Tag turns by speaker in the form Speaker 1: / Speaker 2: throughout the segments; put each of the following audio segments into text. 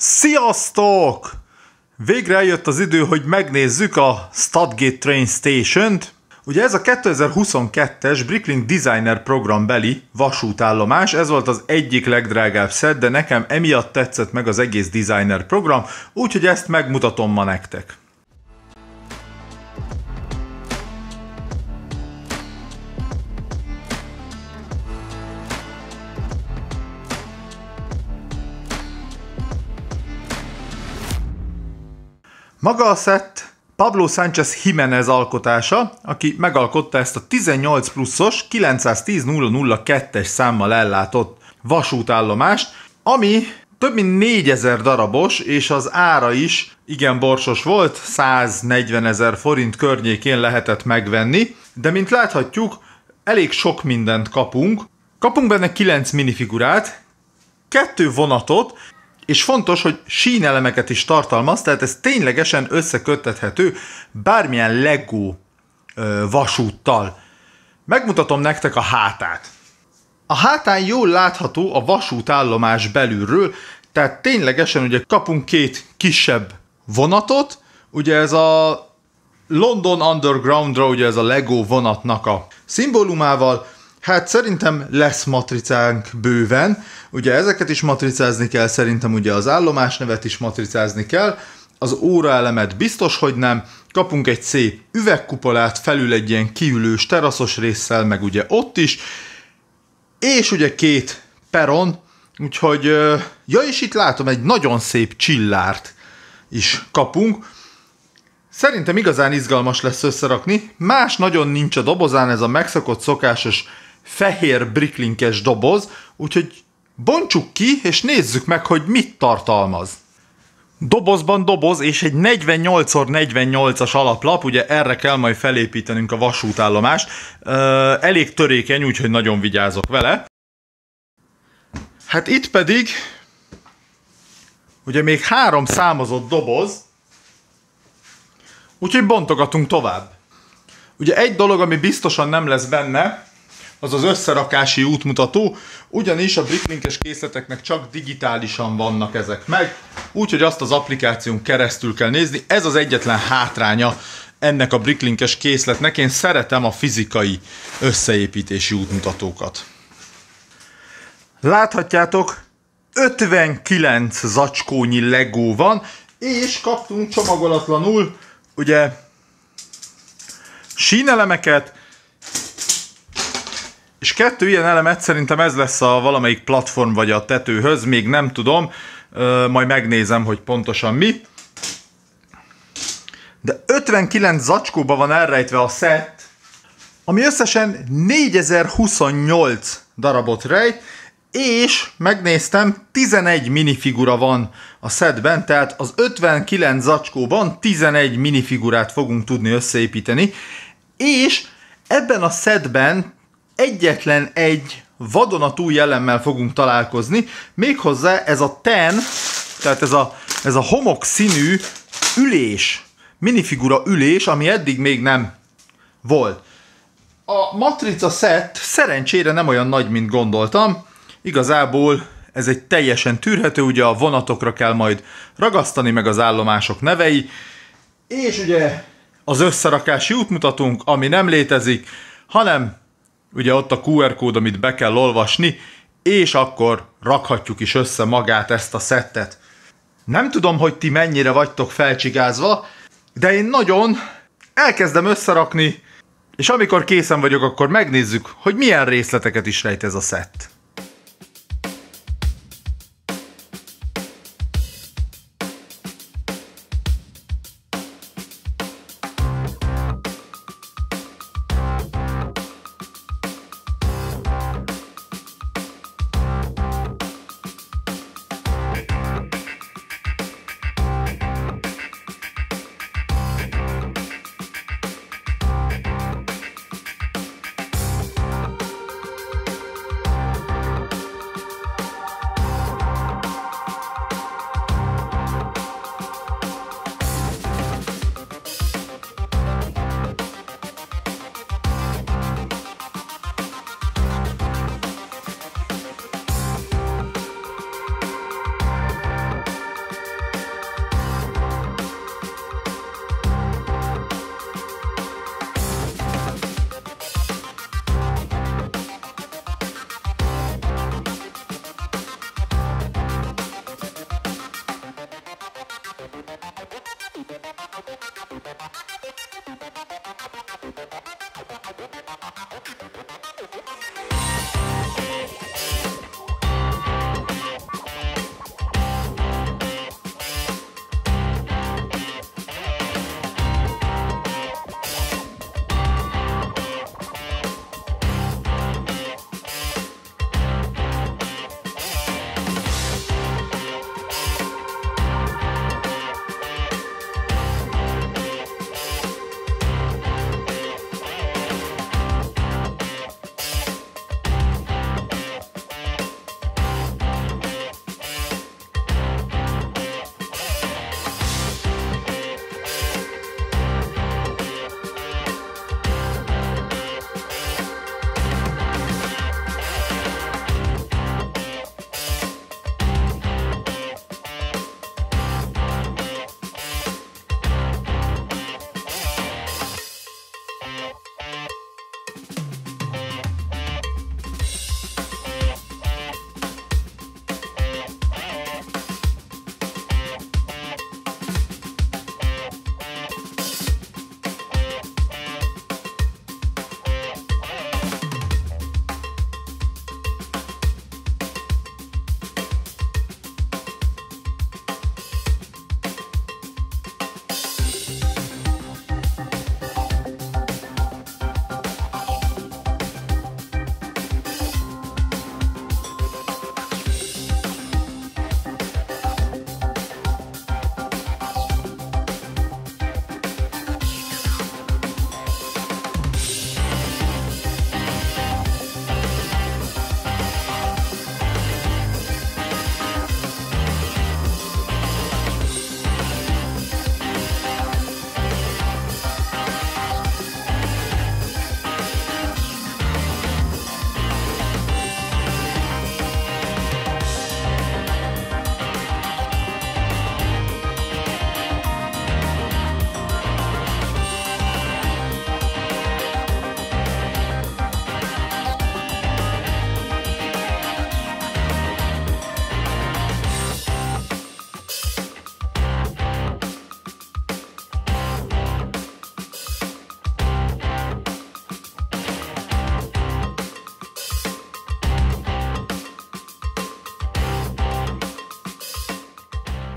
Speaker 1: Sziasztok! Végre eljött az idő, hogy megnézzük a Studgate Train Station-t. Ugye ez a 2022-es Bricklink Designer programbeli vasútállomás, ez volt az egyik legdrágább szed, de nekem emiatt tetszett meg az egész designer program, úgyhogy ezt megmutatom ma nektek. Maga a szett Pablo Sánchez Jiménez alkotása, aki megalkotta ezt a 18 pluszos, 910.002-es számmal ellátott vasútállomást, ami több mint 4000 darabos, és az ára is igen borsos volt, 140 ezer forint környékén lehetett megvenni, de mint láthatjuk, elég sok mindent kapunk. Kapunk benne 9 minifigurát, kettő vonatot, és fontos, hogy sínelemeket is tartalmaz, tehát ez ténylegesen összeköttethető bármilyen Lego vasúttal. Megmutatom nektek a hátát. A hátán jól látható a vasútállomás belülről, tehát ténylegesen ugye kapunk két kisebb vonatot, ugye ez a London Undergroundra, ugye ez a Lego vonatnak a szimbólumával, Hát szerintem lesz matricánk bőven. Ugye ezeket is matricázni kell, szerintem ugye az állomás nevet is matricázni kell. Az óraelemet biztos, hogy nem. Kapunk egy szép üvegkupolát, felül egy ilyen kiülős teraszos résszel, meg ugye ott is. És ugye két peron, úgyhogy... Ja, és itt látom egy nagyon szép csillárt is kapunk. Szerintem igazán izgalmas lesz összerakni, más nagyon nincs a dobozán ez a megszokott szokásos fehér briklinkes doboz, úgyhogy bontsuk ki, és nézzük meg, hogy mit tartalmaz. Dobozban doboz és egy 48x48-as alaplap, ugye erre kell majd felépítenünk a vasútállomást. Elég törékeny, úgyhogy nagyon vigyázok vele. Hát itt pedig ugye még három számozott doboz, úgyhogy bontogatunk tovább. Ugye egy dolog, ami biztosan nem lesz benne, az az összerakási útmutató, ugyanis a Bricklinkes készleteknek csak digitálisan vannak ezek meg, úgyhogy azt az applikáción keresztül kell nézni. Ez az egyetlen hátránya ennek a Bricklinkes készletnek. Én szeretem a fizikai összeépítési útmutatókat. Láthatjátok, 59 zacskónyi legó van, és kaptunk csomagolatlanul ugye sínelemeket, és kettő ilyen elemet szerintem ez lesz a valamelyik platform vagy a tetőhöz, még nem tudom, majd megnézem, hogy pontosan mi. De 59 zacskóba van elrejtve a szett, ami összesen 4028 darabot rejt, és megnéztem, 11 minifigura van a szedben, tehát az 59 zacskóban 11 minifigurát fogunk tudni összeépíteni, és ebben a szedben egyetlen egy vadonatúj jellemmel fogunk találkozni, méghozzá ez a ten, tehát ez a, ez a homok színű ülés, minifigura ülés, ami eddig még nem volt. A matrica set szerencsére nem olyan nagy, mint gondoltam. Igazából ez egy teljesen tűrhető, ugye a vonatokra kell majd ragasztani, meg az állomások nevei. És ugye az összerakási útmutatónk, ami nem létezik, hanem ugye ott a QR kód, amit be kell olvasni, és akkor rakhatjuk is össze magát ezt a szettet. Nem tudom, hogy ti mennyire vagytok felcsigázva, de én nagyon elkezdem összerakni, és amikor készen vagyok, akkor megnézzük, hogy milyen részleteket is rejt ez a szett.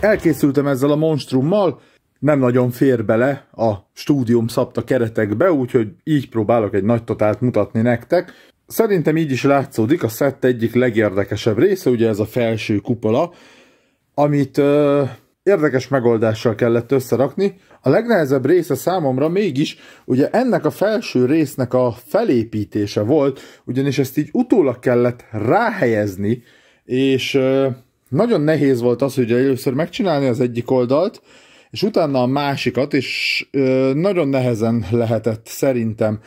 Speaker 1: Elkészültem ezzel a monstrummal, nem nagyon fér bele a stúdium szabta keretekbe, úgyhogy így próbálok egy nagy totált mutatni nektek. Szerintem így is látszódik a szett egyik legérdekesebb része, ugye ez a felső kupola, amit ö, érdekes megoldással kellett összerakni. A legnehezebb része számomra mégis, ugye ennek a felső résznek a felépítése volt, ugyanis ezt így utólag kellett ráhelyezni, és... Ö, nagyon nehéz volt az, hogy először megcsinálni az egyik oldalt, és utána a másikat, és ö, nagyon nehezen lehetett szerintem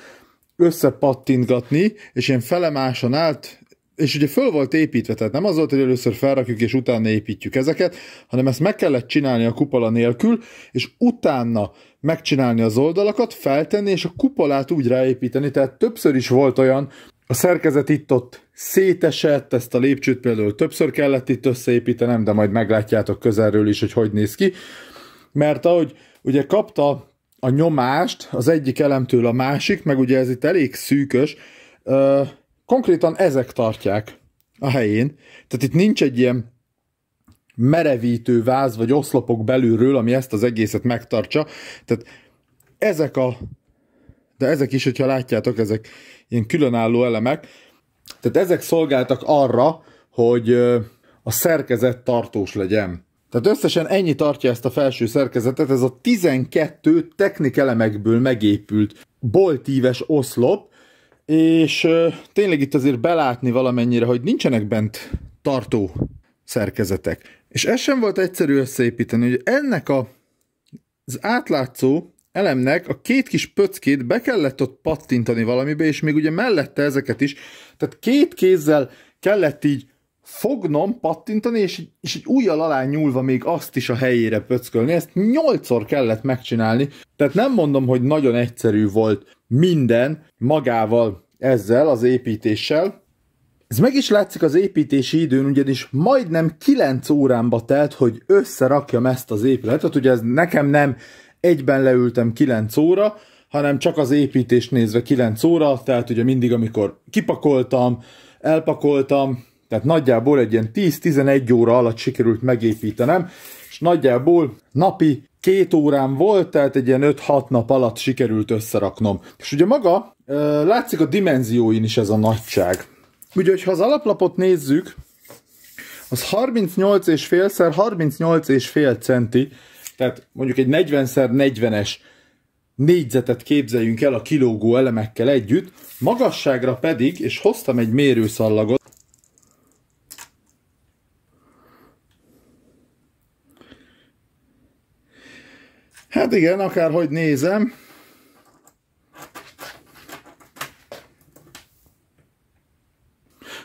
Speaker 1: összepattintgatni, és ilyen felemáson állt, és ugye föl volt építve, tehát nem az volt, hogy először felrakjuk, és utána építjük ezeket, hanem ezt meg kellett csinálni a kupola nélkül, és utána megcsinálni az oldalakat, feltenni, és a kupolát úgy ráépíteni, tehát többször is volt olyan, a szerkezet itt-ott szétesett, ezt a lépcsőt például többször kellett itt összeépítenem, de majd meglátjátok közelről is, hogy hogy néz ki. Mert ahogy ugye kapta a nyomást az egyik elemtől a másik, meg ugye ez itt elég szűkös, ö, konkrétan ezek tartják a helyén. Tehát itt nincs egy ilyen merevítő váz vagy oszlopok belülről, ami ezt az egészet megtartsa. Tehát ezek a de ezek is, hogyha látjátok, ezek ilyen különálló elemek, tehát ezek szolgáltak arra, hogy a szerkezet tartós legyen. Tehát összesen ennyi tartja ezt a felső szerkezetet, ez a 12 technikelemekből megépült boltíves oszlop, és tényleg itt azért belátni valamennyire, hogy nincsenek bent tartó szerkezetek. És ez sem volt egyszerű összeépíteni, hogy ennek a, az átlátszó elemnek a két kis pöckét be kellett ott pattintani valamibe, és még ugye mellette ezeket is, tehát két kézzel kellett így fognom, pattintani, és, és egy ujjal alá nyúlva még azt is a helyére pöckölni. Ezt nyolcszor kellett megcsinálni. Tehát nem mondom, hogy nagyon egyszerű volt minden magával ezzel, az építéssel. Ez meg is látszik az építési időn, ugyanis majdnem 9 órámba telt, hogy összerakjam ezt az épületet. Ugye ez nekem nem egyben leültem 9 óra, hanem csak az építést nézve 9 óra, tehát ugye mindig, amikor kipakoltam, elpakoltam, tehát nagyjából egy ilyen 10-11 óra alatt sikerült megépítenem, és nagyjából napi két órám volt, tehát egy ilyen 5-6 nap alatt sikerült összeraknom. És ugye maga, látszik a dimenzióin is ez a nagyság. Ugye, ha az alaplapot nézzük, az 38,5 x 38,5 centi, tehát mondjuk egy 40x40-es négyzetet képzeljünk el a kilógó elemekkel együtt, magasságra pedig, és hoztam egy mérőszallagot, Hát igen, akárhogy nézem,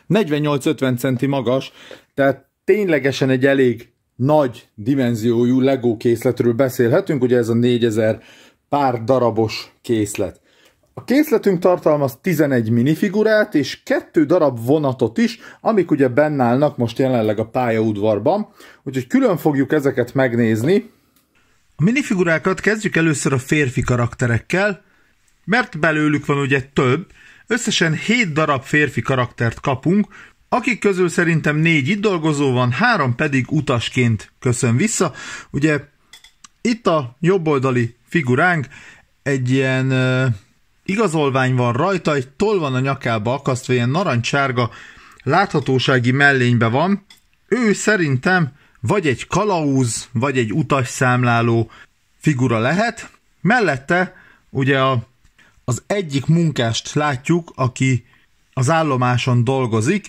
Speaker 1: Negyvennyolc-ötven centi magas, tehát ténylegesen egy elég nagy dimenziójú Lego készletről beszélhetünk, ugye ez a 4000 pár darabos készlet. A készletünk tartalmaz 11 minifigurát és kettő darab vonatot is, amik ugye bennállnak most jelenleg a pályaudvarban, úgyhogy külön fogjuk ezeket megnézni. A minifigurákat kezdjük először a férfi karakterekkel, mert belőlük van ugye több, összesen 7 darab férfi karaktert kapunk, akik közül szerintem négy itt dolgozó van, három pedig utasként köszön vissza. Ugye itt a jobboldali figuránk egy ilyen ö, igazolvány van rajta, egy toll van a nyakába akasztva, ilyen narancsárga láthatósági mellénybe van. Ő szerintem vagy egy kalauz, vagy egy utasszámláló figura lehet. Mellette ugye a, az egyik munkást látjuk, aki az állomáson dolgozik,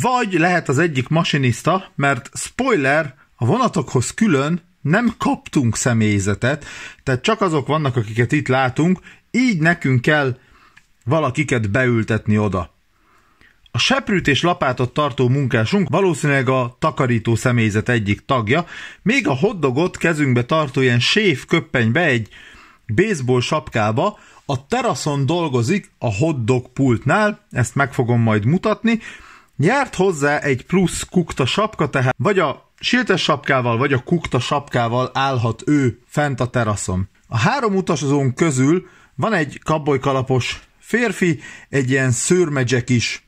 Speaker 1: vagy lehet az egyik masinista, mert spoiler, a vonatokhoz külön nem kaptunk személyzetet, tehát csak azok vannak, akiket itt látunk, így nekünk kell valakiket beültetni oda. A seprűt és lapátot tartó munkásunk valószínűleg a takarító személyzet egyik tagja, még a hoddogot kezünkbe tartó ilyen séf köppenybe egy baseball sapkába, a teraszon dolgozik a hoddog pultnál, ezt meg fogom majd mutatni, Nyert hozzá egy plusz kukta sapka, tehát vagy a siltes sapkával, vagy a kukta sapkával állhat ő fent a teraszon. A három utazón közül van egy kalapos férfi, egy ilyen szőrmegyek is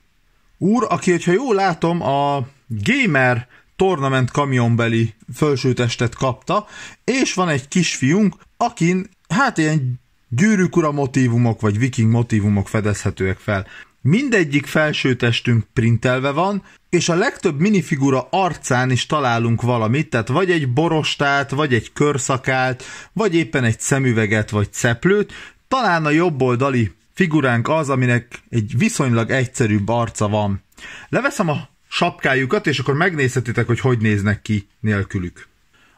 Speaker 1: úr, aki, hogyha jól látom, a gamer tornament kamionbeli felsőtestet kapta, és van egy kisfiunk, akin hát ilyen gyűrűkura motívumok, vagy viking motívumok fedezhetőek fel. Mindegyik felsőtestünk printelve van, és a legtöbb minifigura arcán is találunk valamit, tehát vagy egy borostát, vagy egy körszakát, vagy éppen egy szemüveget, vagy ceplőt. Talán a jobboldali figuránk az, aminek egy viszonylag egyszerűbb arca van. Leveszem a sapkájukat, és akkor megnézhetitek, hogy hogy néznek ki nélkülük.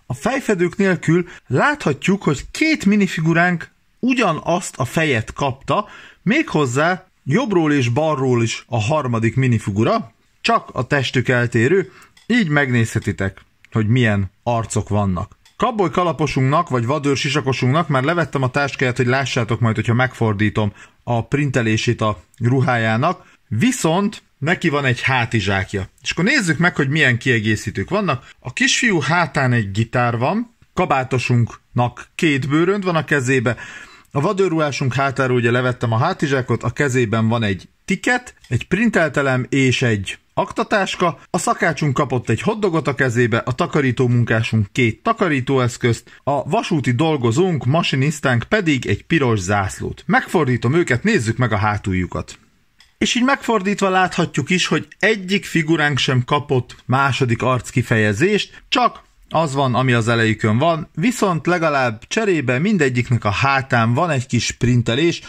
Speaker 1: A fejfedők nélkül láthatjuk, hogy két minifiguránk ugyanazt a fejet kapta, méghozzá Jobbról és balról is a harmadik minifigura, csak a testük eltérő, így megnézhetitek, hogy milyen arcok vannak. Kabboly kalaposunknak, vagy vadőr sisakosunknak már levettem a táskáját, hogy lássátok majd, hogyha megfordítom a printelését a ruhájának, viszont neki van egy hátizsákja. És akkor nézzük meg, hogy milyen kiegészítők vannak. A kisfiú hátán egy gitár van, kabátosunknak két bőrönd van a kezébe, a vadőrruhásunk hátára ugye levettem a hátizsákot, a kezében van egy tiket, egy printeltelem és egy aktatáska, a szakácsunk kapott egy hoddogot a kezébe, a takarító munkásunk két takarítóeszközt, a vasúti dolgozónk, masinisztánk pedig egy piros zászlót. Megfordítom őket, nézzük meg a hátuljukat. És így megfordítva láthatjuk is, hogy egyik figuránk sem kapott második kifejezést, csak az van, ami az elejükön van, viszont legalább cserébe mindegyiknek a hátán van egy kis sprintelés,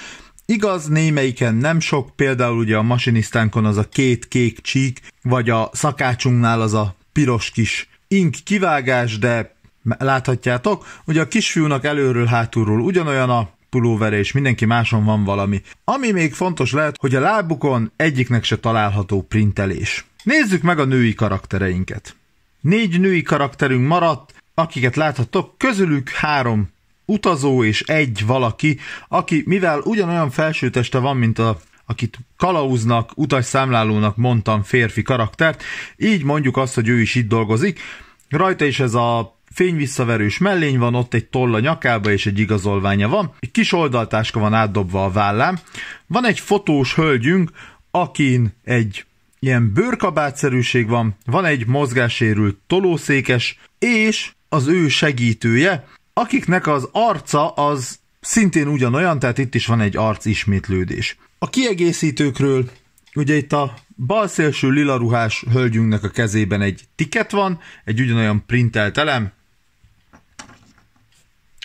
Speaker 1: Igaz, némelyiken nem sok, például ugye a masinisztánkon az a két kék csík, vagy a szakácsunknál az a piros kis ink kivágás, de láthatjátok, ugye a kisfiúnak előről-hátulról ugyanolyan a pulóvere, és mindenki máson van valami. Ami még fontos lehet, hogy a lábukon egyiknek se található printelés. Nézzük meg a női karaktereinket. Négy női karakterünk maradt, akiket láthatok, közülük három utazó és egy valaki, aki mivel ugyanolyan felsőteste van, mint a akit kalauznak, utasszámlálónak mondtam férfi karaktert, így mondjuk azt, hogy ő is itt dolgozik. Rajta is ez a fényvisszaverős mellény van, ott egy toll a nyakába és egy igazolványa van. Egy kis oldaltáska van átdobva a vállám. Van egy fotós hölgyünk, akin egy ilyen bőrkabátszerűség van, van egy mozgássérült tolószékes, és az ő segítője, akiknek az arca az szintén ugyanolyan, tehát itt is van egy arc ismétlődés. A kiegészítőkről, ugye itt a bal szélső lila ruhás hölgyünknek a kezében egy tiket van, egy ugyanolyan printelt elem,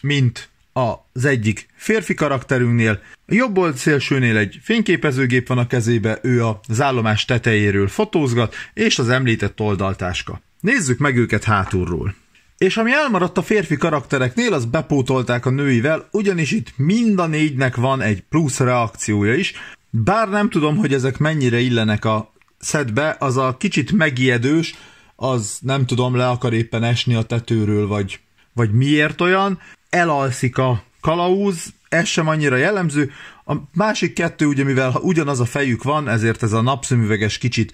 Speaker 1: mint az egyik férfi karakterünknél, jobb old szélsőnél egy fényképezőgép van a kezébe, ő az állomás tetejéről fotózgat, és az említett oldaltáska. Nézzük meg őket hátulról. És ami elmaradt a férfi karaktereknél, az bepótolták a nőivel, ugyanis itt mind a négynek van egy plusz reakciója is, bár nem tudom, hogy ezek mennyire illenek a szedbe, az a kicsit megijedős, az nem tudom, le akar éppen esni a tetőről, vagy, vagy miért olyan, elalszik a kalauz, ez sem annyira jellemző. A másik kettő, ugye mivel ugyanaz a fejük van, ezért ez a napszemüveges kicsit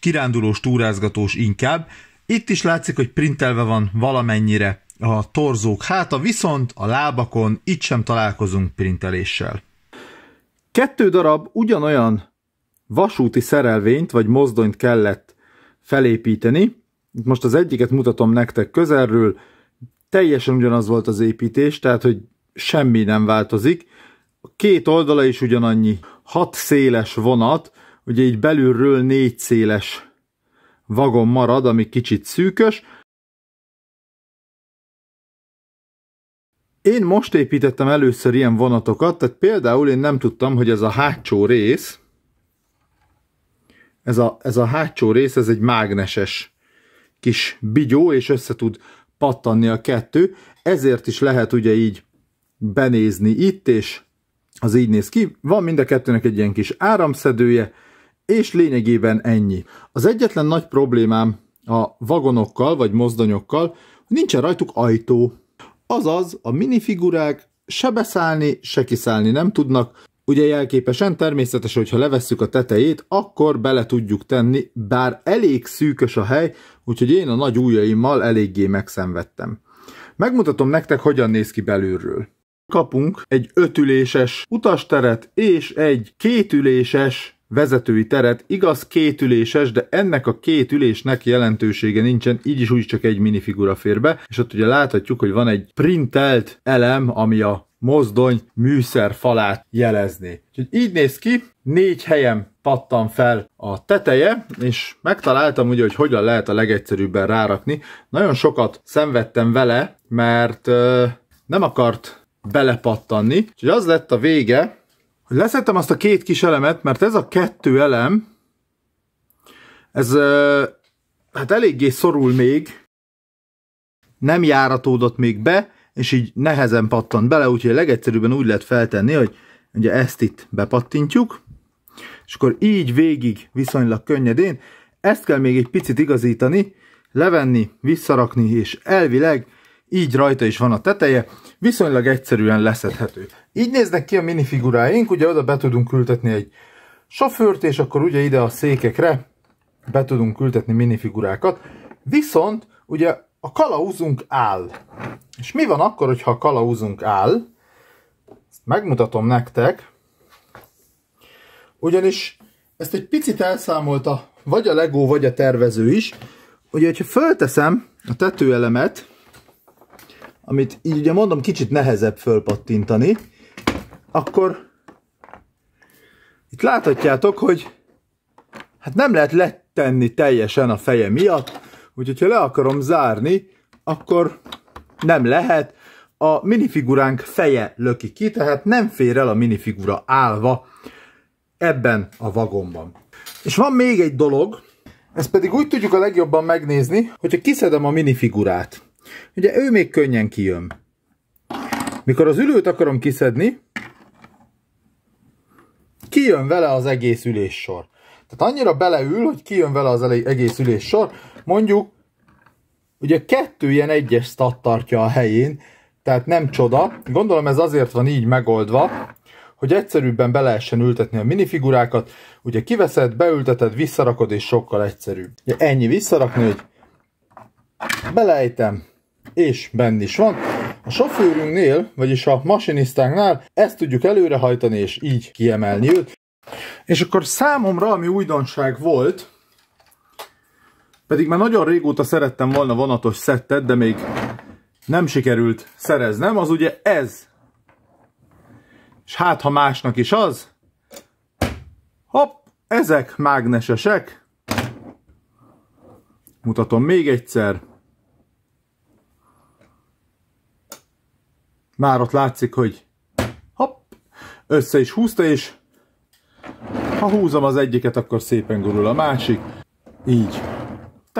Speaker 1: kirándulós, túrázgatós inkább. Itt is látszik, hogy printelve van valamennyire a torzók háta, viszont a lábakon itt sem találkozunk printeléssel. Kettő darab ugyanolyan vasúti szerelvényt vagy mozdonyt kellett felépíteni. Most az egyiket mutatom nektek közelről, teljesen ugyanaz volt az építés, tehát hogy semmi nem változik. A két oldala is ugyanannyi. Hat széles vonat, ugye így belülről négy széles vagon marad, ami kicsit szűkös. Én most építettem először ilyen vonatokat, tehát például én nem tudtam, hogy ez a hátsó rész, ez a, ez a hátsó rész, ez egy mágneses kis bigyó, és össze tud pattanni a kettő, ezért is lehet ugye így benézni itt, és az így néz ki. Van mind a kettőnek egy ilyen kis áramszedője, és lényegében ennyi. Az egyetlen nagy problémám a vagonokkal, vagy mozdonyokkal, hogy nincsen rajtuk ajtó. Azaz, a minifigurák se beszállni, se kiszállni nem tudnak, Ugye jelképesen természetes, hogyha levesszük a tetejét, akkor bele tudjuk tenni, bár elég szűkös a hely, úgyhogy én a nagy ujjaimmal eléggé megszenvedtem. Megmutatom nektek, hogyan néz ki belülről. Kapunk egy ötüléses utasteret és egy kétüléses vezetői teret, igaz kétüléses, de ennek a két ülésnek jelentősége nincsen, így is úgy csak egy minifigura fér be, és ott ugye láthatjuk, hogy van egy printelt elem, ami a mozdony műszer falát jelezni. Úgyhogy így néz ki, négy helyen pattam fel a teteje, és megtaláltam ugye, hogy hogyan lehet a legegyszerűbben rárakni. Nagyon sokat szenvedtem vele, mert ö, nem akart belepattanni, úgyhogy az lett a vége, hogy leszettem azt a két kis elemet, mert ez a kettő elem, ez ö, hát eléggé szorul még, nem járatódott még be, és így nehezen pattant bele, úgyhogy legegyszerűbben úgy lehet feltenni, hogy ugye ezt itt bepattintjuk, és akkor így végig viszonylag könnyedén, ezt kell még egy picit igazítani, levenni, visszarakni, és elvileg így rajta is van a teteje, viszonylag egyszerűen leszedhető. Így néznek ki a minifiguráink, ugye oda be tudunk ültetni egy sofőrt, és akkor ugye ide a székekre be tudunk ültetni minifigurákat, viszont ugye a kalauzunk áll. És mi van akkor, hogyha a kalauzunk áll? Ezt megmutatom nektek. Ugyanis ezt egy picit elszámolta vagy a legó, vagy a tervező is. Ugye, hogyha fölteszem a tetőelemet, amit így ugye mondom, kicsit nehezebb fölpattintani, akkor itt láthatjátok, hogy hát nem lehet letenni teljesen a feje miatt, úgyhogy ha le akarom zárni, akkor nem lehet, a minifiguránk feje löki ki, tehát nem fér el a minifigura állva ebben a vagomban. És van még egy dolog, ezt pedig úgy tudjuk a legjobban megnézni, hogyha kiszedem a minifigurát. Ugye ő még könnyen kijön. Mikor az ülőt akarom kiszedni, kijön vele az egész üléssor. Tehát annyira beleül, hogy kijön vele az egész üléssor. Mondjuk Ugye kettő ilyen egyes stat tartja a helyén, tehát nem csoda. Gondolom ez azért van így megoldva, hogy egyszerűbben be lehessen ültetni a minifigurákat. Ugye kiveszed, beülteted, visszarakod, és sokkal egyszerűbb. Ugye ennyi visszarakni, hogy belejtem, és benn is van. A sofőrünknél, vagyis a masinisztánknál ezt tudjuk előrehajtani, és így kiemelni őt. És akkor számomra, ami újdonság volt, pedig már nagyon régóta szerettem volna vonatos szettet, de még nem sikerült szereznem, az ugye ez. És hát, ha másnak is az, hopp, ezek mágnesesek. Mutatom még egyszer. Már ott látszik, hogy hopp, össze is húzta, és ha húzom az egyiket, akkor szépen gurul a másik. Így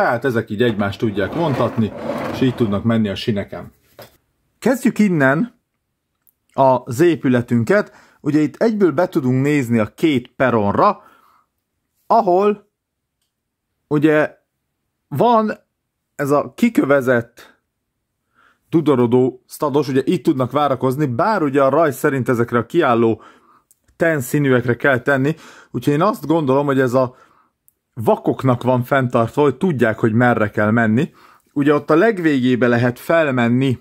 Speaker 1: tehát ezek így egymást tudják vontatni, és így tudnak menni a sineken. Kezdjük innen az épületünket. Ugye itt egyből be tudunk nézni a két peronra, ahol ugye van ez a kikövezett tudorodó stados, ugye itt tudnak várakozni, bár ugye a rajz szerint ezekre a kiálló ten színűekre kell tenni, úgyhogy én azt gondolom, hogy ez a vakoknak van fenntartva, hogy tudják, hogy merre kell menni. Ugye ott a legvégébe lehet felmenni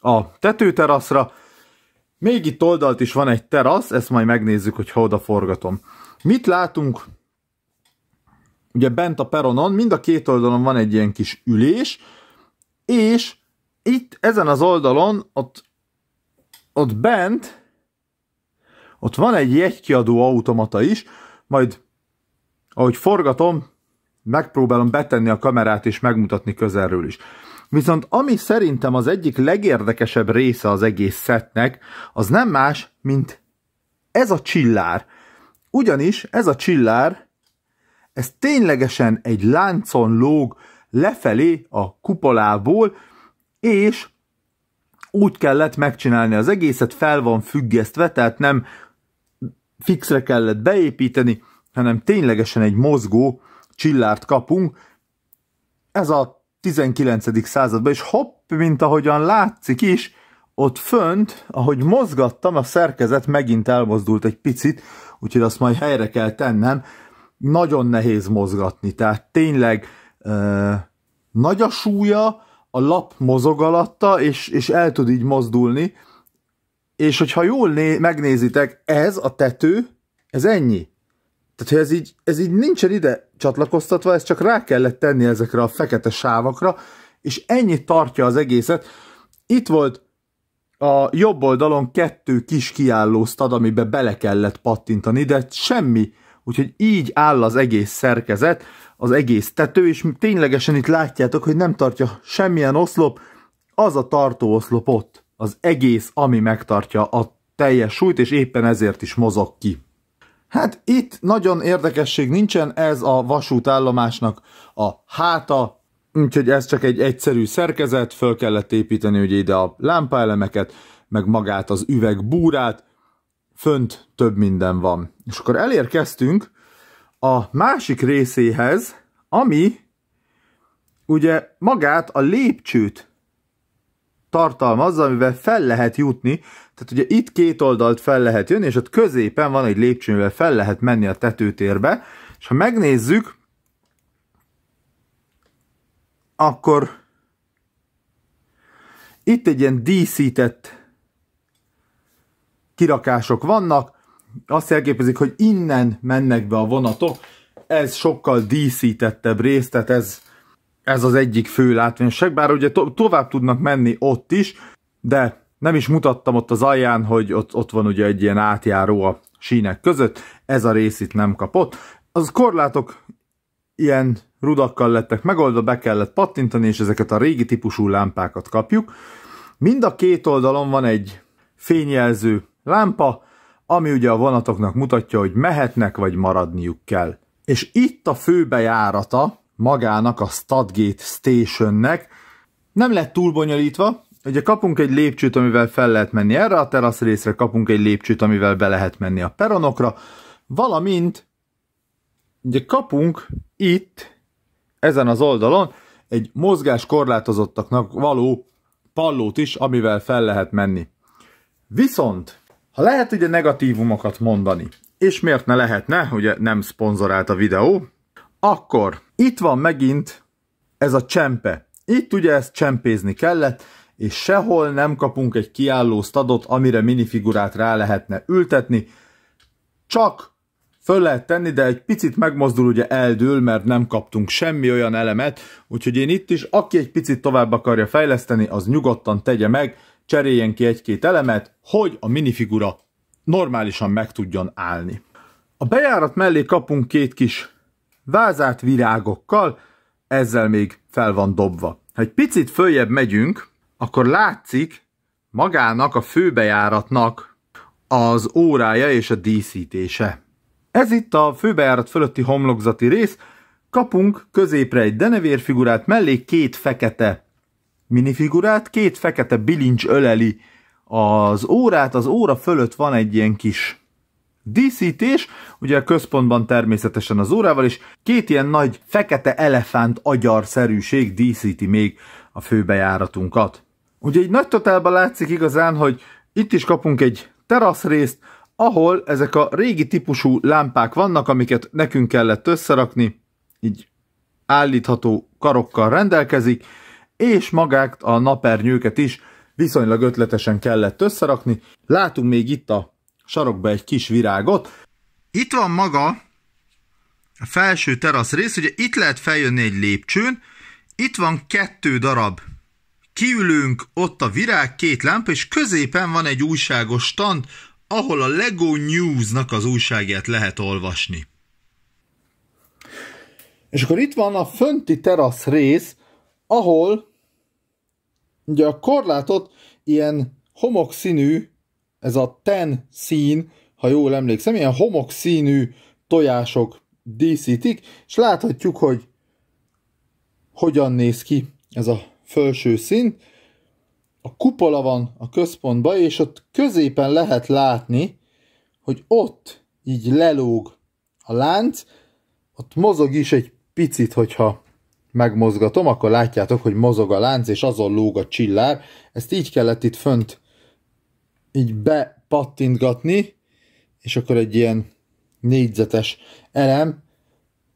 Speaker 1: a tetőteraszra, még itt oldalt is van egy terasz, ezt majd megnézzük, hogy oda forgatom. Mit látunk? Ugye bent a peronon, mind a két oldalon van egy ilyen kis ülés, és itt ezen az oldalon, ott, ott bent, ott van egy jegykiadó automata is, majd ahogy forgatom, megpróbálom betenni a kamerát és megmutatni közelről is. Viszont ami szerintem az egyik legérdekesebb része az egész szetnek, az nem más, mint ez a csillár. Ugyanis ez a csillár, ez ténylegesen egy láncon lóg lefelé a kupolából, és úgy kellett megcsinálni az egészet, fel van függesztve, tehát nem fixre kellett beépíteni, hanem ténylegesen egy mozgó csillárt kapunk. Ez a 19. században, és hopp, mint ahogyan látszik is, ott fönt, ahogy mozgattam, a szerkezet megint elmozdult egy picit, úgyhogy azt majd helyre kell tennem. Nagyon nehéz mozgatni, tehát tényleg euh, nagy a súlya, a lap mozog alatta, és, és el tud így mozdulni, és hogyha jól né- megnézitek, ez a tető, ez ennyi. Tehát, hogy ez így, ez így nincsen ide csatlakoztatva, ez csak rá kellett tenni ezekre a fekete sávakra, és ennyit tartja az egészet. Itt volt a jobb oldalon kettő kis kiálló stad, amiben bele kellett pattintani, de semmi. Úgyhogy így áll az egész szerkezet, az egész tető, és ténylegesen itt látjátok, hogy nem tartja semmilyen oszlop, az a tartó oszlop ott, az egész, ami megtartja a teljes súlyt, és éppen ezért is mozog ki. Hát itt nagyon érdekesség nincsen, ez a vasútállomásnak a háta, úgyhogy ez csak egy egyszerű szerkezet, föl kellett építeni ugye ide a lámpaelemeket, meg magát az üvegbúrát, fönt több minden van. És akkor elérkeztünk a másik részéhez, ami ugye magát a lépcsőt tartalmazza, amivel fel lehet jutni, tehát ugye itt két oldalt fel lehet jönni, és ott középen van egy lépcső, amivel fel lehet menni a tetőtérbe, és ha megnézzük, akkor itt egy ilyen díszített kirakások vannak, azt jelképezik, hogy innen mennek be a vonatok, ez sokkal díszítettebb rész, tehát ez ez az egyik fő látványosság, bár ugye to- tovább tudnak menni ott is, de nem is mutattam ott az alján, hogy ott, ott van ugye egy ilyen átjáró a sínek között, ez a rész itt nem kapott. Az korlátok ilyen rudakkal lettek megoldva, be kellett pattintani, és ezeket a régi típusú lámpákat kapjuk. Mind a két oldalon van egy fényjelző lámpa, ami ugye a vonatoknak mutatja, hogy mehetnek, vagy maradniuk kell. És itt a fő bejárata magának a Stadgate Stationnek. Nem lett túl bonyolítva, ugye kapunk egy lépcsőt, amivel fel lehet menni erre a terasz részre, kapunk egy lépcsőt, amivel be lehet menni a peronokra, valamint ugye kapunk itt, ezen az oldalon, egy mozgás korlátozottaknak való pallót is, amivel fel lehet menni. Viszont, ha lehet ugye negatívumokat mondani, és miért ne lehetne, ugye nem szponzorált a videó, akkor itt van megint ez a csempe. Itt ugye ezt csempézni kellett, és sehol nem kapunk egy kiálló stadot, amire minifigurát rá lehetne ültetni. Csak föl lehet tenni, de egy picit megmozdul, ugye eldől, mert nem kaptunk semmi olyan elemet, úgyhogy én itt is, aki egy picit tovább akarja fejleszteni, az nyugodtan tegye meg, cseréljen ki egy-két elemet, hogy a minifigura normálisan meg tudjon állni. A bejárat mellé kapunk két kis Vázát virágokkal, ezzel még fel van dobva. Ha egy picit följebb megyünk, akkor látszik magának a főbejáratnak az órája és a díszítése. Ez itt a főbejárat fölötti homlokzati rész, kapunk középre egy denevérfigurát, mellé két fekete minifigurát, két fekete bilincs öleli az órát, az óra fölött van egy ilyen kis díszítés, ugye a központban természetesen az órával, is. két ilyen nagy fekete elefánt agyarszerűség díszíti még a főbejáratunkat. Ugye egy nagy totálban látszik igazán, hogy itt is kapunk egy teraszrészt, ahol ezek a régi típusú lámpák vannak, amiket nekünk kellett összerakni, így állítható karokkal rendelkezik, és magát a napernyőket is viszonylag ötletesen kellett összerakni. Látunk még itt a sarokba egy kis virágot. Itt van maga a felső terasz rész, ugye itt lehet feljönni egy lépcsőn, itt van kettő darab kiülünk, ott a virág, két lámpa, és középen van egy újságos stand, ahol a Lego News-nak az újságját lehet olvasni. És akkor itt van a fönti terasz rész, ahol ugye a korlátot ilyen homokszínű ez a ten szín, ha jól emlékszem, ilyen homok színű tojások díszítik, és láthatjuk, hogy hogyan néz ki ez a felső szín. A kupola van a központban, és ott középen lehet látni, hogy ott így lelóg a lánc, ott mozog is egy picit, hogyha megmozgatom, akkor látjátok, hogy mozog a lánc, és azon lóg a csillár. Ezt így kellett itt fönt így bepattintgatni, és akkor egy ilyen négyzetes elem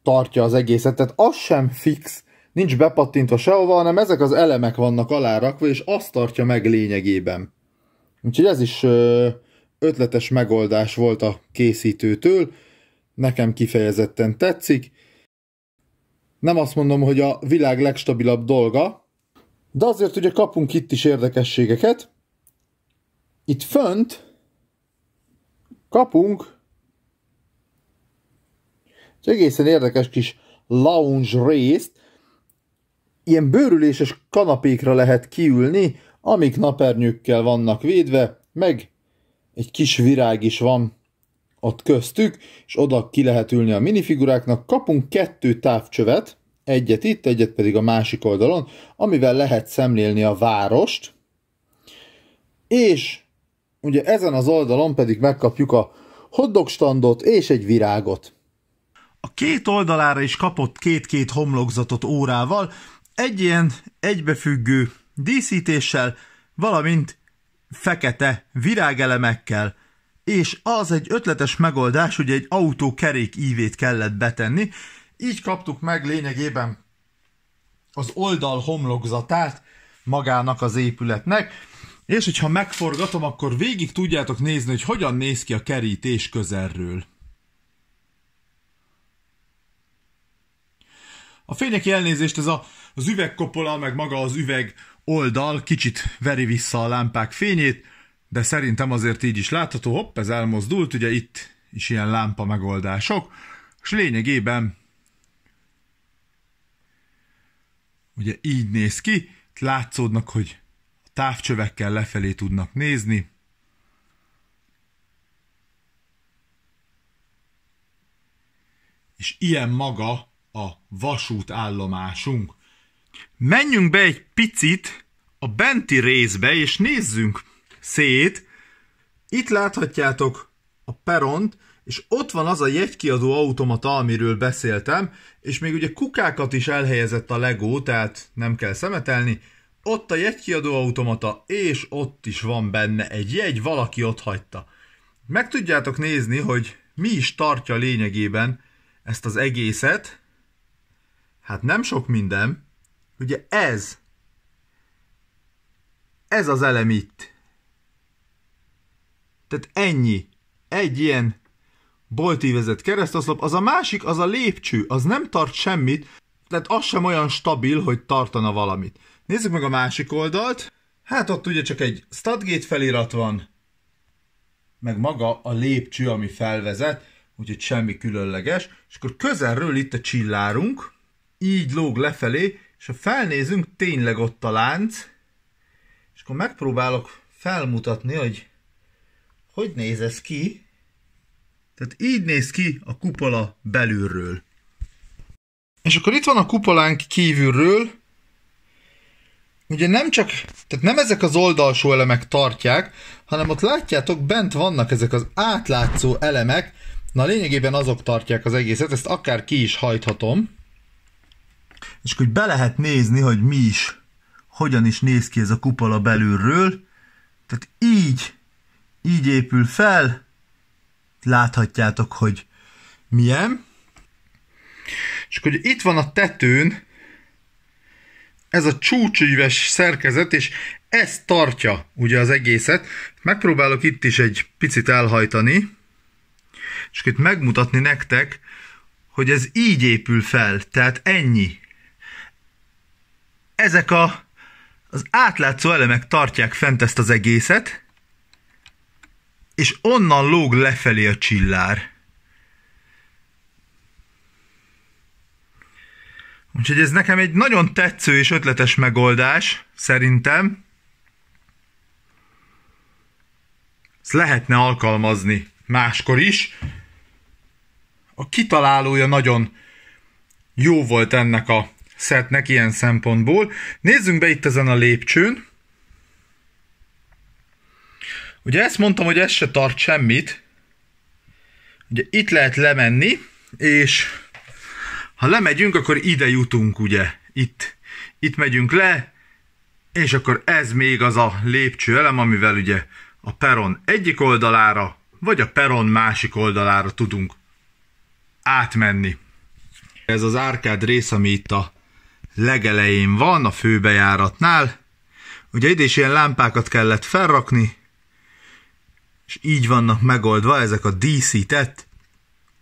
Speaker 1: tartja az egészet. Tehát az sem fix, nincs bepattintva sehova, hanem ezek az elemek vannak alárakva, és azt tartja meg lényegében. Úgyhogy ez is ötletes megoldás volt a készítőtől, nekem kifejezetten tetszik. Nem azt mondom, hogy a világ legstabilabb dolga, de azért ugye kapunk itt is érdekességeket itt fönt kapunk egy egészen érdekes kis lounge részt, ilyen bőrüléses kanapékra lehet kiülni, amik napernyőkkel vannak védve, meg egy kis virág is van ott köztük, és oda ki lehet ülni a minifiguráknak. Kapunk kettő távcsövet, egyet itt, egyet pedig a másik oldalon, amivel lehet szemlélni a várost, és Ugye ezen az oldalon pedig megkapjuk a hoddog standot és egy virágot. A két oldalára is kapott két-két homlokzatot órával, egy ilyen egybefüggő díszítéssel, valamint fekete virágelemekkel, és az egy ötletes megoldás, hogy egy autó kerék ívét kellett betenni, így kaptuk meg lényegében az oldal homlokzatát magának az épületnek, és hogyha megforgatom, akkor végig tudjátok nézni, hogy hogyan néz ki a kerítés közelről. A fények elnézést ez a, az üvegkopola, meg maga az üveg oldal kicsit veri vissza a lámpák fényét, de szerintem azért így is látható, hopp, ez elmozdult, ugye itt is ilyen lámpa megoldások, és lényegében ugye így néz ki, itt látszódnak, hogy távcsövekkel lefelé tudnak nézni. És ilyen maga a vasútállomásunk. Menjünk be egy picit a benti részbe, és nézzünk szét. Itt láthatjátok a peront, és ott van az a jegykiadó automata, amiről beszéltem, és még ugye kukákat is elhelyezett a Lego, tehát nem kell szemetelni, ott a jegykiadó automata, és ott is van benne egy jegy, valaki ott hagyta. Meg tudjátok nézni, hogy mi is tartja lényegében ezt az egészet. Hát nem sok minden. Ugye ez, ez az elem itt. Tehát ennyi. Egy ilyen boltívezett keresztoszlop, az a másik, az a lépcső, az nem tart semmit, tehát az sem olyan stabil, hogy tartana valamit. Nézzük meg a másik oldalt. Hát ott ugye csak egy Stadgate felirat van, meg maga a lépcső, ami felvezet, úgyhogy semmi különleges. És akkor közelről itt a csillárunk, így lóg lefelé, és ha felnézünk, tényleg ott a lánc, és akkor megpróbálok felmutatni, hogy hogy néz ez ki. Tehát így néz ki a kupola belülről. És akkor itt van a kupolánk kívülről, ugye nem csak, tehát nem ezek az oldalsó elemek tartják, hanem ott látjátok, bent vannak ezek az átlátszó elemek, na lényegében azok tartják az egészet, ezt akár ki is hajthatom. És hogy be lehet nézni, hogy mi is, hogyan is néz ki ez a kupola belülről. Tehát így, így épül fel, láthatjátok, hogy milyen. És hogy itt van a tetőn ez a csúcsíves szerkezet, és ez tartja ugye az egészet. Megpróbálok itt is egy picit elhajtani, és itt megmutatni nektek, hogy ez így épül fel, tehát ennyi. Ezek a, az átlátszó elemek tartják fent ezt az egészet, és onnan lóg lefelé a csillár. Úgyhogy ez nekem egy nagyon tetsző és ötletes megoldás, szerintem. Ezt lehetne alkalmazni máskor is. A kitalálója nagyon jó volt ennek a szetnek ilyen szempontból. Nézzünk be itt ezen a lépcsőn. Ugye ezt mondtam, hogy ez se tart semmit. Ugye itt lehet lemenni, és ha lemegyünk, akkor ide jutunk, ugye? Itt. Itt megyünk le, és akkor ez még az a lépcső elem, amivel ugye a peron egyik oldalára, vagy a peron másik oldalára tudunk átmenni. Ez az árkád rész, ami itt a legelején van, a főbejáratnál. Ugye ide is ilyen lámpákat kellett felrakni, és így vannak megoldva ezek a díszített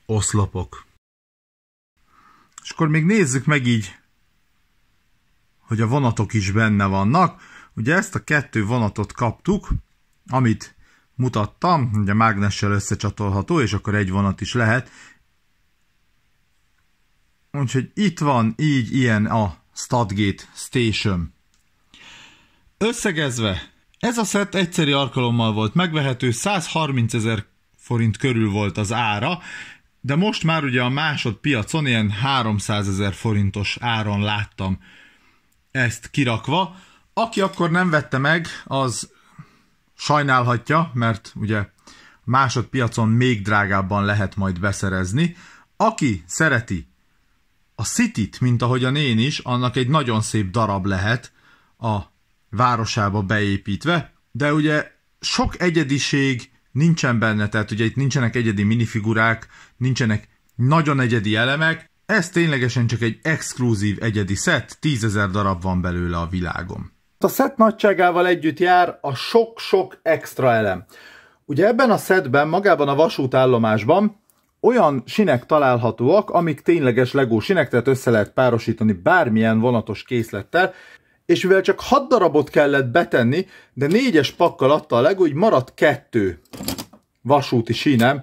Speaker 1: oszlopok. És akkor még nézzük meg így, hogy a vonatok is benne vannak. Ugye ezt a kettő vonatot kaptuk, amit mutattam, ugye mágnessel összecsatolható, és akkor egy vonat is lehet. Úgyhogy itt van így ilyen a Stadgate Station. Összegezve, ez a szett egyszeri alkalommal volt megvehető, 130 ezer forint körül volt az ára, de most már ugye a piacon ilyen 300 ezer forintos áron láttam ezt kirakva. Aki akkor nem vette meg, az sajnálhatja, mert ugye piacon még drágábban lehet majd beszerezni. Aki szereti a city mint mint ahogyan én is, annak egy nagyon szép darab lehet a városába beépítve, de ugye sok egyediség, nincsen benne, tehát ugye itt nincsenek egyedi minifigurák, nincsenek nagyon egyedi elemek, ez ténylegesen csak egy exkluzív egyedi szett, tízezer darab van belőle a világon. A szett nagyságával együtt jár a sok-sok extra elem. Ugye ebben a setben magában a vasútállomásban olyan sinek találhatóak, amik tényleges legó sinek, tehát össze lehet párosítani bármilyen vonatos készlettel, és mivel csak 6 darabot kellett betenni, de 4-es pakkal adta a legó, így maradt kettő vasúti sínem,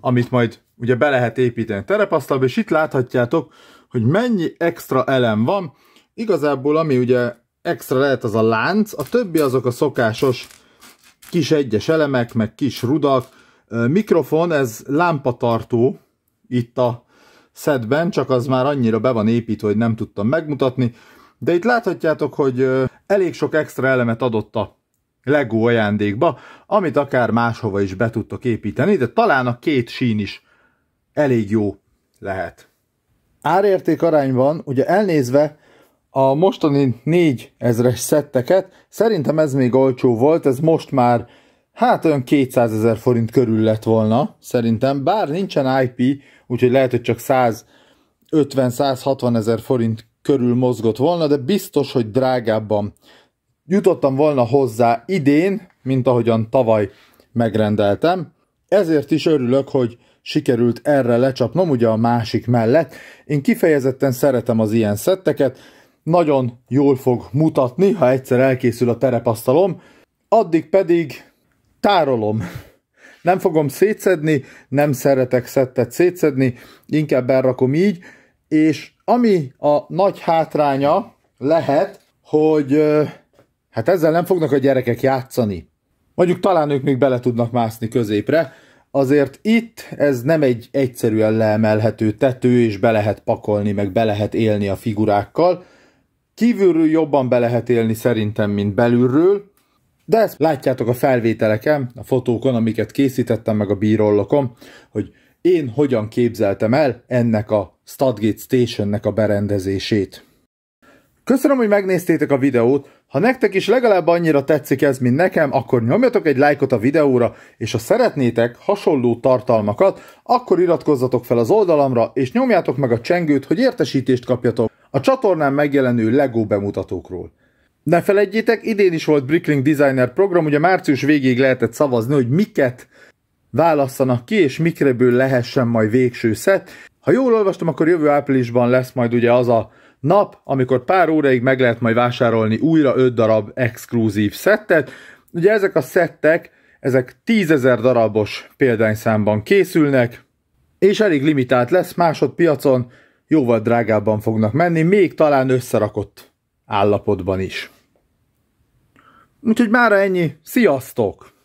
Speaker 1: amit majd ugye be lehet építeni terepasztalba, és itt láthatjátok, hogy mennyi extra elem van. Igazából ami ugye extra lehet az a lánc, a többi azok a szokásos kis egyes elemek, meg kis rudak. Mikrofon, ez lámpatartó itt a szedben, csak az már annyira be van építve, hogy nem tudtam megmutatni. De itt láthatjátok, hogy elég sok extra elemet adott a LEGO ajándékba, amit akár máshova is be tudtok építeni, de talán a két sín is elég jó lehet. Árérték arányban, ugye elnézve a mostani 4000-es szetteket, szerintem ez még olcsó volt, ez most már hát olyan 200 ezer forint körül lett volna, szerintem, bár nincsen IP, úgyhogy lehet, hogy csak 150-160 ezer forint körül mozgott volna, de biztos, hogy drágábban jutottam volna hozzá idén, mint ahogyan tavaly megrendeltem. Ezért is örülök, hogy sikerült erre lecsapnom, ugye a másik mellett. Én kifejezetten szeretem az ilyen szetteket, nagyon jól fog mutatni, ha egyszer elkészül a terepasztalom, addig pedig tárolom. Nem fogom szétszedni, nem szeretek szettet szétszedni, inkább elrakom így, és ami a nagy hátránya lehet, hogy hát ezzel nem fognak a gyerekek játszani. Mondjuk talán ők még bele tudnak mászni középre, azért itt ez nem egy egyszerűen leemelhető tető, és be lehet pakolni, meg be lehet élni a figurákkal. Kívülről jobban be lehet élni szerintem, mint belülről, de ezt látjátok a felvételeken, a fotókon, amiket készítettem meg a bírollokon, hogy én hogyan képzeltem el ennek a Stadgate Stationnek a berendezését. Köszönöm, hogy megnéztétek a videót, ha nektek is legalább annyira tetszik ez, mint nekem, akkor nyomjatok egy lájkot a videóra, és ha szeretnétek hasonló tartalmakat, akkor iratkozzatok fel az oldalamra, és nyomjátok meg a csengőt, hogy értesítést kapjatok a csatornán megjelenő LEGO bemutatókról. Ne felejtjétek, idén is volt Bricklink Designer program, ugye március végéig lehetett szavazni, hogy miket válasszanak ki, és mikreből lehessen majd végső szett, ha jól olvastam, akkor jövő áprilisban lesz majd ugye az a nap, amikor pár óraig meg lehet majd vásárolni újra 5 darab exkluzív szettet. Ugye ezek a szettek, ezek 10.000 darabos példányszámban készülnek, és elég limitált lesz, másodpiacon jóval drágábban fognak menni, még talán összerakott állapotban is. Úgyhogy mára ennyi, sziasztok!